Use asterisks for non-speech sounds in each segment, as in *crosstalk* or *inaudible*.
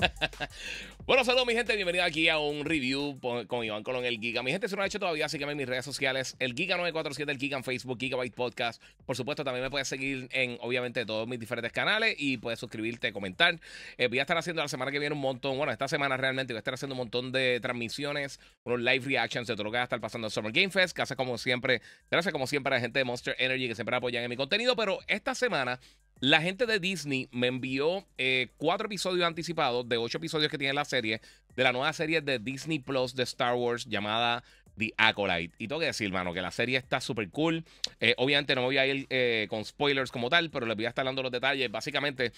*laughs* bueno, saludos mi gente, bienvenido aquí a un review con Iván Colón, el Giga. Mi gente, si no lo ha hecho todavía, sígueme en mis redes sociales, el Giga947, el Giga en Facebook, Gigabyte Podcast. Por supuesto, también me puedes seguir en, obviamente, todos mis diferentes canales y puedes suscribirte, comentar. Eh, voy a estar haciendo la semana que viene un montón, bueno, esta semana realmente voy a estar haciendo un montón de transmisiones, unos live reactions de todo lo que pasando el Summer Game Fest. Gracias como siempre, gracias como siempre a la gente de Monster Energy que siempre apoyan en mi contenido, pero esta semana la gente de Disney me envió eh, cuatro episodios anticipados de ocho episodios que tiene la serie, de la nueva serie de Disney Plus de Star Wars llamada The Acolyte. Y tengo que decir, mano, que la serie está súper cool. Eh, obviamente no voy a ir eh, con spoilers como tal, pero les voy a estar dando los detalles. Básicamente,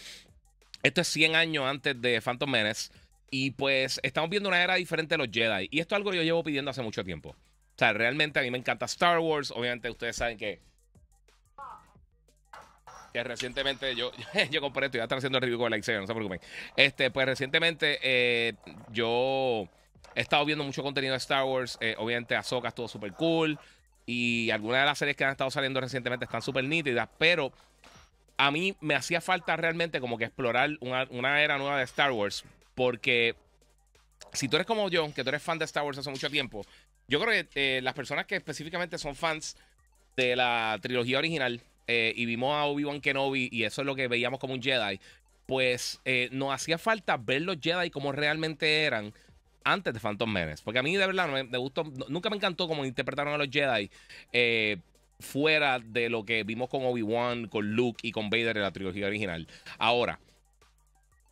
esto es 100 años antes de Phantom Menace. Y pues estamos viendo una era diferente de los Jedi. Y esto es algo que yo llevo pidiendo hace mucho tiempo. O sea, realmente a mí me encanta Star Wars. Obviamente ustedes saben que que recientemente yo, *laughs* yo compré esto, ya está haciendo el review con la Excel, no se preocupen. Este, pues recientemente eh, yo he estado viendo mucho contenido de Star Wars. Eh, obviamente, Ahsoka estuvo súper cool. Y algunas de las series que han estado saliendo recientemente están súper nítidas. Pero a mí me hacía falta realmente como que explorar una, era nueva de Star Wars. Porque si tú eres como yo, que tú eres fan de Star Wars hace mucho tiempo, yo creo que eh, las personas que específicamente son fans de la trilogía original eh, y vimos a Obi-Wan Kenobi y eso es lo que veíamos como un Jedi, pues eh, nos hacía falta ver los Jedi como realmente eran antes de Phantom Menace. Porque a mí de verdad me, gustó, nunca me encantó cómo interpretaron a los Jedi eh, fuera de lo que vimos con Obi-Wan, con Luke y con Vader en la trilogía original. Ahora,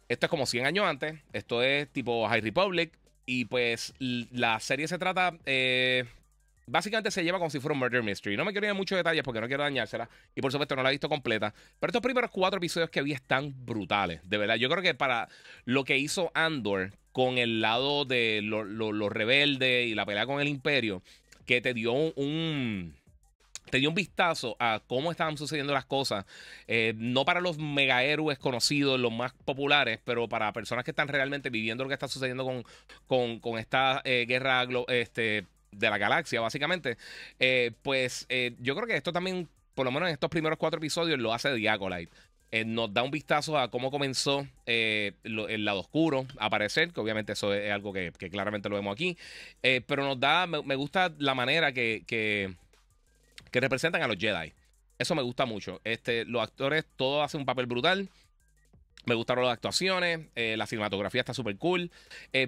esto es como 100 años antes, esto es tipo High Republic y pues la serie se trata básicamente se lleva como si fuera un murder mystery. No me quiero ir a muchos detalles porque no quiero dañársela. Y por supuesto no la he visto completa. Pero estos primeros cuatro episodios que vi están brutales. De verdad, yo creo que para lo que hizo Andor con el lado de los rebeldes y la pelea con el imperio, que te dio un, te dio un vistazo a cómo estaban sucediendo las cosas, eh, no para los mega héroes conocidos, los más populares, pero para personas que están realmente viviendo lo que está sucediendo con, con, esta eh, guerra este, de la galaxia, básicamente. Eh, pues eh, yo creo que esto también, por lo menos en estos primeros cuatro episodios, lo hace Diacolite. Eh, nos da un vistazo a cómo comenzó el lado oscuro a aparecer, que obviamente eso es algo que, claramente lo vemos aquí, pero nos da, me, gusta la manera que, que, representan a los Jedi. Eso me gusta mucho. Este, los actores, Todo hacen un papel brutal. Me gustaron las actuaciones, la cinematografía está súper cool,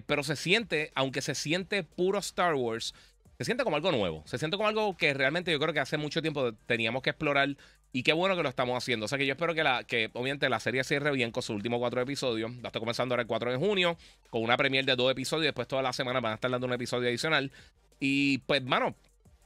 pero se siente, aunque se siente puro Star Wars, se siente como algo nuevo, se siente como algo que realmente yo creo que hace mucho tiempo teníamos que explorar y qué bueno que lo estamos haciendo. O sea que yo espero que, la, que obviamente la serie cierre bien con sus últimos cuatro episodios. La estoy comenzando ahora el 4 de junio con una premier de dos episodios después toda la semana van a estar dando un episodio adicional. Y pues, mano,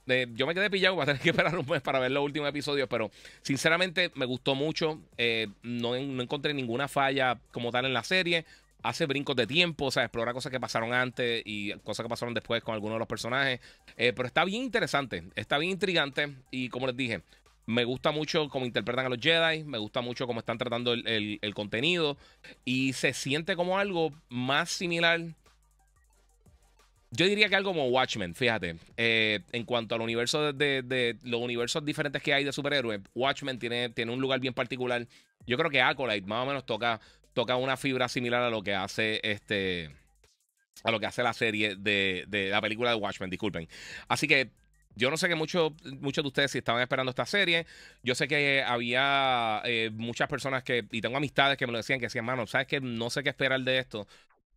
eh, yo me quedé pillado, para *laughs* a tener que esperar un mes para ver los últimos episodios, pero sinceramente me gustó mucho. Eh, no, no, encontré ninguna falla como tal en la serie hace brincos de tiempo, o sea, explora cosas que pasaron antes y cosas que pasaron después con algunos de los personajes. Eh, pero está bien interesante, está bien intrigante y como les dije, me gusta mucho cómo interpretan a los Jedi, me gusta mucho cómo están tratando el, contenido y se siente como algo más similar. Yo diría que algo como Watchmen, fíjate. Eh, en cuanto al universo de, los universos diferentes que hay de superhéroes, Watchmen tiene, tiene un lugar bien particular. Yo creo que Acolyte más o menos toca toca una fibra similar a lo que hace este a lo que hace la serie de, la película de Watchmen, disculpen. Así que yo no sé que muchos muchos de ustedes si estaban esperando esta serie. Yo sé que había eh, muchas personas que, y tengo amistades que me lo decían, que decían, mano, ¿sabes que No sé qué esperar de esto.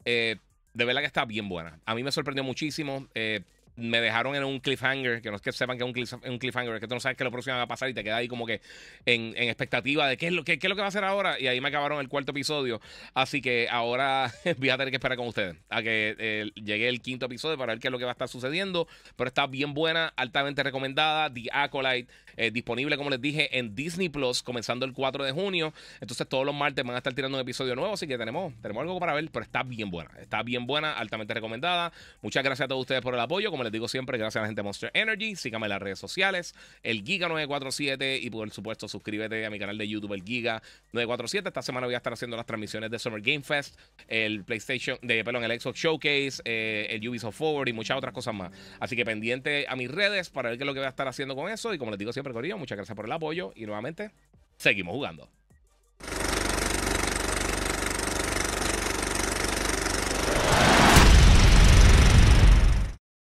Eh, de verdad que está bien buena. A mí me sorprendió muchísimo. Eh, me dejaron en un cliffhanger, que no es que sepan que es un, cliffhanger, es que tú no sabes que lo próximo va a pasar y te quedas ahí como que en, expectativa de qué es, lo, qué, es lo que va a hacer ahora. Y ahí me acabaron el cuarto episodio. Así que ahora *laughs* voy a tener que esperar con ustedes a que eh, llegue el quinto episodio para ver qué es lo que va a estar sucediendo. Pero está bien buena, altamente recomendada. The Acolyte, eh, disponible, como les dije, en Disney Plus, comenzando el 4 de junio. Entonces todos los martes van a estar tirando un episodio nuevo, así que tenemos, tenemos algo para ver, pero está bien buena. Está bien buena, altamente recomendada. Muchas gracias a todos ustedes por el apoyo. Como les digo siempre, gracias a la gente de Monster Energy. Síganme en las redes sociales, el Giga947 y por supuesto suscríbete a mi canal de YouTube, el Giga947. Esta semana voy a estar haciendo las transmisiones de Summer Game Fest, el PlayStation, de, perdón, el Xbox Showcase, eh, el Ubisoft Forward y muchas otras cosas más. Así que pendiente a mis redes para ver qué es lo que voy a estar haciendo con eso. Y como les digo siempre, Corillo, muchas gracias por el apoyo y nuevamente seguimos jugando.